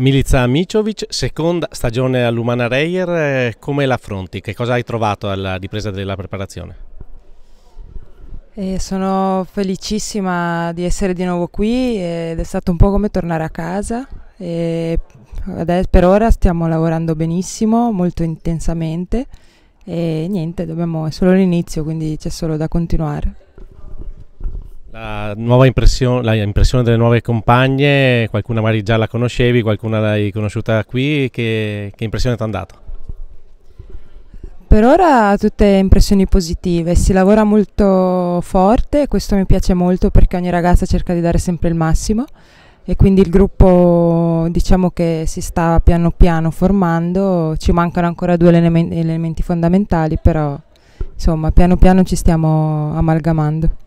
Milica Micovic, seconda stagione all'Umana Reyer, eh, come la affronti? Che cosa hai trovato alla ripresa della preparazione? E eh, sono felicissima di essere di nuovo qui ed è stato un po' come tornare a casa. E per ora stiamo lavorando benissimo, molto intensamente e niente, dobbiamo, è solo l'inizio, quindi c'è solo da continuare. La nuova impressione, la impressione delle nuove compagne, qualcuna magari già la conoscevi, qualcuna l'hai conosciuta qui, che, che impressione ti ha dato? Per ora tutte impressioni positive, si lavora molto forte, questo mi piace molto perché ogni ragazza cerca di dare sempre il massimo e quindi il gruppo diciamo che si sta piano piano formando, ci mancano ancora due elementi fondamentali, però insomma piano piano ci stiamo amalgamando.